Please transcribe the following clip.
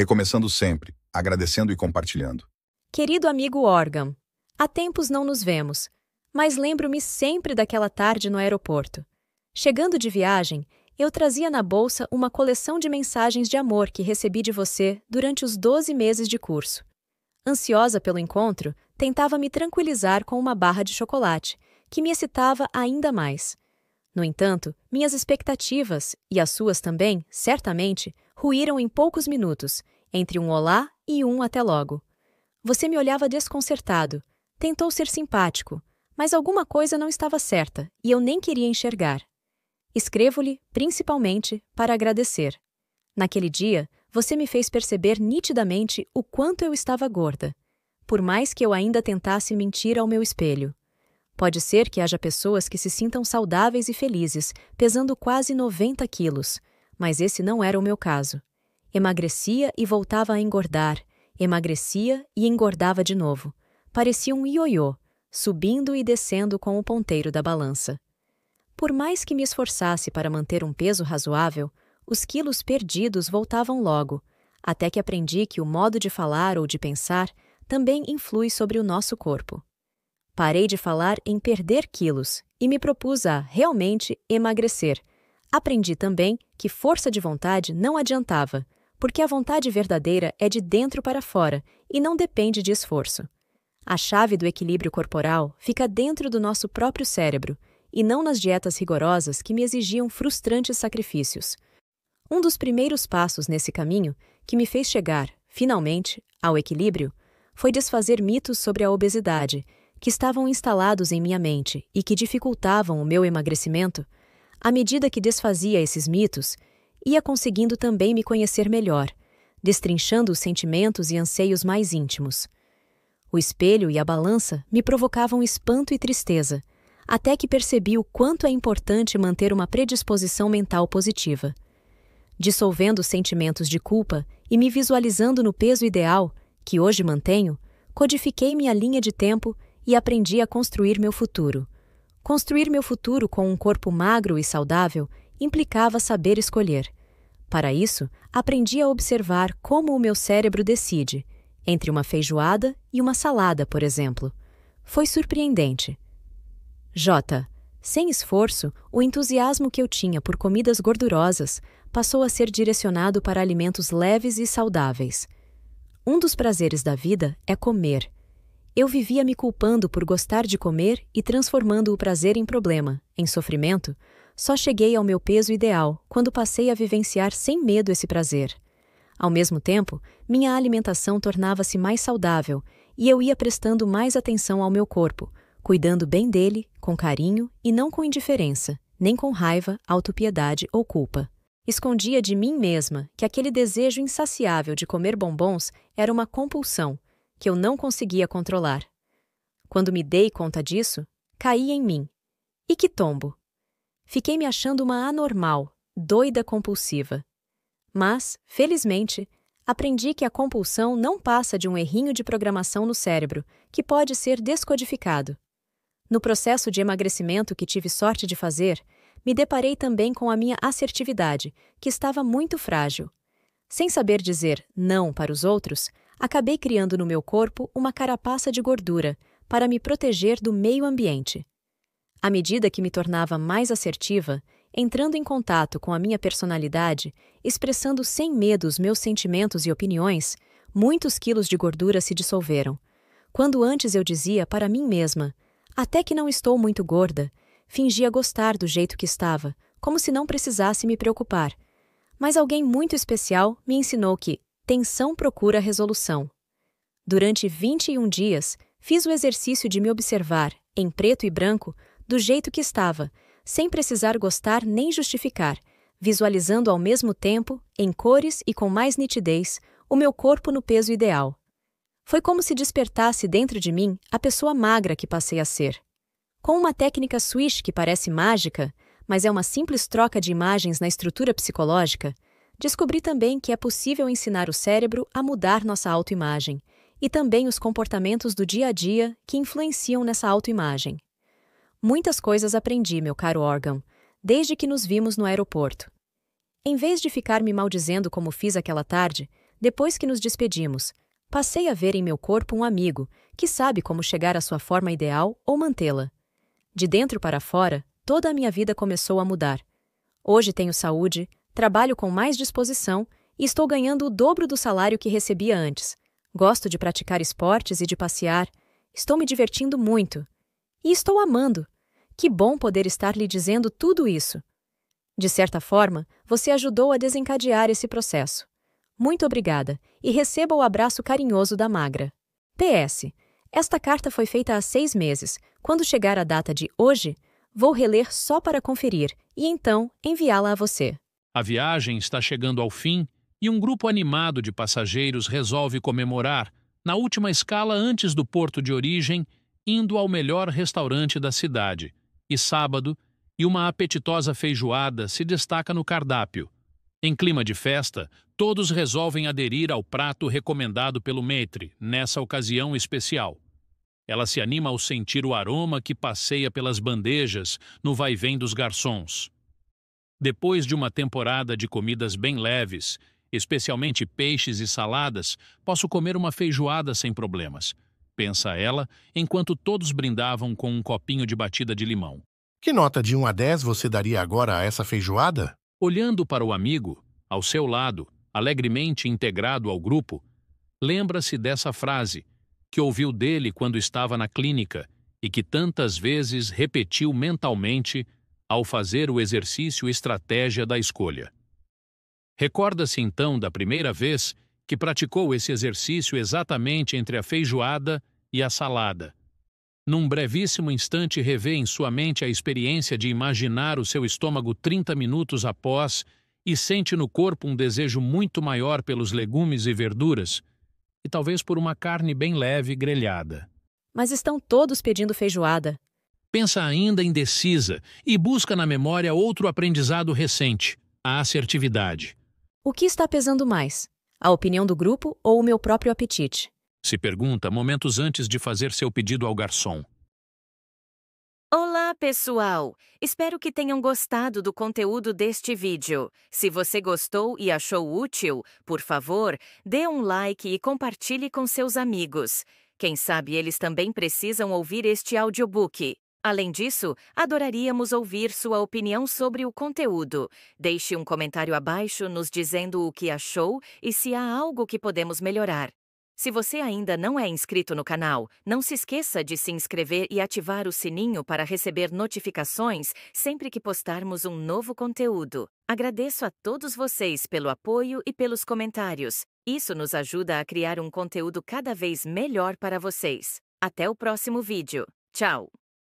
recomeçando sempre, agradecendo e compartilhando. Querido amigo Organ, há tempos não nos vemos, mas lembro-me sempre daquela tarde no aeroporto. Chegando de viagem, eu trazia na bolsa uma coleção de mensagens de amor que recebi de você durante os 12 meses de curso. Ansiosa pelo encontro, tentava me tranquilizar com uma barra de chocolate, que me excitava ainda mais. No entanto, minhas expectativas, e as suas também, certamente, ruíram em poucos minutos, entre um olá e um até logo. Você me olhava desconcertado, tentou ser simpático, mas alguma coisa não estava certa e eu nem queria enxergar. Escrevo-lhe, principalmente, para agradecer. Naquele dia, você me fez perceber nitidamente o quanto eu estava gorda, por mais que eu ainda tentasse mentir ao meu espelho. Pode ser que haja pessoas que se sintam saudáveis e felizes, pesando quase 90 quilos, mas esse não era o meu caso. Emagrecia e voltava a engordar, emagrecia e engordava de novo. Parecia um ioiô, subindo e descendo com o ponteiro da balança. Por mais que me esforçasse para manter um peso razoável, os quilos perdidos voltavam logo, até que aprendi que o modo de falar ou de pensar também influi sobre o nosso corpo. Parei de falar em perder quilos e me propus a realmente emagrecer. Aprendi também que força de vontade não adiantava, porque a vontade verdadeira é de dentro para fora e não depende de esforço. A chave do equilíbrio corporal fica dentro do nosso próprio cérebro e não nas dietas rigorosas que me exigiam frustrantes sacrifícios. Um dos primeiros passos nesse caminho que me fez chegar, finalmente, ao equilíbrio foi desfazer mitos sobre a obesidade que estavam instalados em minha mente e que dificultavam o meu emagrecimento à medida que desfazia esses mitos, ia conseguindo também me conhecer melhor, destrinchando os sentimentos e anseios mais íntimos. O espelho e a balança me provocavam espanto e tristeza, até que percebi o quanto é importante manter uma predisposição mental positiva. Dissolvendo os sentimentos de culpa e me visualizando no peso ideal, que hoje mantenho, codifiquei minha linha de tempo e aprendi a construir meu futuro. Construir meu futuro com um corpo magro e saudável implicava saber escolher. Para isso, aprendi a observar como o meu cérebro decide, entre uma feijoada e uma salada, por exemplo. Foi surpreendente. J. Sem esforço, o entusiasmo que eu tinha por comidas gordurosas passou a ser direcionado para alimentos leves e saudáveis. Um dos prazeres da vida é comer eu vivia me culpando por gostar de comer e transformando o prazer em problema, em sofrimento, só cheguei ao meu peso ideal quando passei a vivenciar sem medo esse prazer. Ao mesmo tempo, minha alimentação tornava-se mais saudável e eu ia prestando mais atenção ao meu corpo, cuidando bem dele, com carinho e não com indiferença, nem com raiva, autopiedade ou culpa. Escondia de mim mesma que aquele desejo insaciável de comer bombons era uma compulsão que eu não conseguia controlar. Quando me dei conta disso, caí em mim. E que tombo! Fiquei me achando uma anormal, doida compulsiva. Mas, felizmente, aprendi que a compulsão não passa de um errinho de programação no cérebro, que pode ser descodificado. No processo de emagrecimento que tive sorte de fazer, me deparei também com a minha assertividade, que estava muito frágil. Sem saber dizer não para os outros, acabei criando no meu corpo uma carapaça de gordura para me proteger do meio ambiente. À medida que me tornava mais assertiva, entrando em contato com a minha personalidade, expressando sem medo os meus sentimentos e opiniões, muitos quilos de gordura se dissolveram. Quando antes eu dizia para mim mesma, até que não estou muito gorda, fingia gostar do jeito que estava, como se não precisasse me preocupar. Mas alguém muito especial me ensinou que, Tensão procura resolução. Durante 21 dias, fiz o exercício de me observar, em preto e branco, do jeito que estava, sem precisar gostar nem justificar, visualizando ao mesmo tempo, em cores e com mais nitidez, o meu corpo no peso ideal. Foi como se despertasse dentro de mim a pessoa magra que passei a ser. Com uma técnica swish que parece mágica, mas é uma simples troca de imagens na estrutura psicológica, Descobri também que é possível ensinar o cérebro a mudar nossa autoimagem e também os comportamentos do dia a dia que influenciam nessa autoimagem. Muitas coisas aprendi, meu caro órgão, desde que nos vimos no aeroporto. Em vez de ficar me maldizendo como fiz aquela tarde, depois que nos despedimos, passei a ver em meu corpo um amigo que sabe como chegar à sua forma ideal ou mantê-la. De dentro para fora, toda a minha vida começou a mudar. Hoje tenho saúde, trabalho com mais disposição e estou ganhando o dobro do salário que recebia antes. Gosto de praticar esportes e de passear. Estou me divertindo muito. E estou amando. Que bom poder estar lhe dizendo tudo isso. De certa forma, você ajudou a desencadear esse processo. Muito obrigada e receba o abraço carinhoso da Magra. PS. Esta carta foi feita há seis meses. Quando chegar a data de hoje, vou reler só para conferir e então enviá-la a você. A viagem está chegando ao fim e um grupo animado de passageiros resolve comemorar, na última escala antes do porto de origem, indo ao melhor restaurante da cidade. E sábado, e uma apetitosa feijoada se destaca no cardápio. Em clima de festa, todos resolvem aderir ao prato recomendado pelo maitre, nessa ocasião especial. Ela se anima ao sentir o aroma que passeia pelas bandejas no vai-vem dos garçons. Depois de uma temporada de comidas bem leves, especialmente peixes e saladas, posso comer uma feijoada sem problemas, pensa ela, enquanto todos brindavam com um copinho de batida de limão. Que nota de 1 a 10 você daria agora a essa feijoada? Olhando para o amigo, ao seu lado, alegremente integrado ao grupo, lembra-se dessa frase, que ouviu dele quando estava na clínica e que tantas vezes repetiu mentalmente ao fazer o exercício Estratégia da Escolha. Recorda-se então da primeira vez que praticou esse exercício exatamente entre a feijoada e a salada. Num brevíssimo instante, revê em sua mente a experiência de imaginar o seu estômago 30 minutos após e sente no corpo um desejo muito maior pelos legumes e verduras, e talvez por uma carne bem leve grelhada. Mas estão todos pedindo feijoada pensa ainda indecisa e busca na memória outro aprendizado recente, a assertividade. O que está pesando mais? A opinião do grupo ou o meu próprio apetite? Se pergunta momentos antes de fazer seu pedido ao garçom. Olá, pessoal! Espero que tenham gostado do conteúdo deste vídeo. Se você gostou e achou útil, por favor, dê um like e compartilhe com seus amigos. Quem sabe eles também precisam ouvir este audiobook. Além disso, adoraríamos ouvir sua opinião sobre o conteúdo. Deixe um comentário abaixo nos dizendo o que achou e se há algo que podemos melhorar. Se você ainda não é inscrito no canal, não se esqueça de se inscrever e ativar o sininho para receber notificações sempre que postarmos um novo conteúdo. Agradeço a todos vocês pelo apoio e pelos comentários. Isso nos ajuda a criar um conteúdo cada vez melhor para vocês. Até o próximo vídeo. Tchau!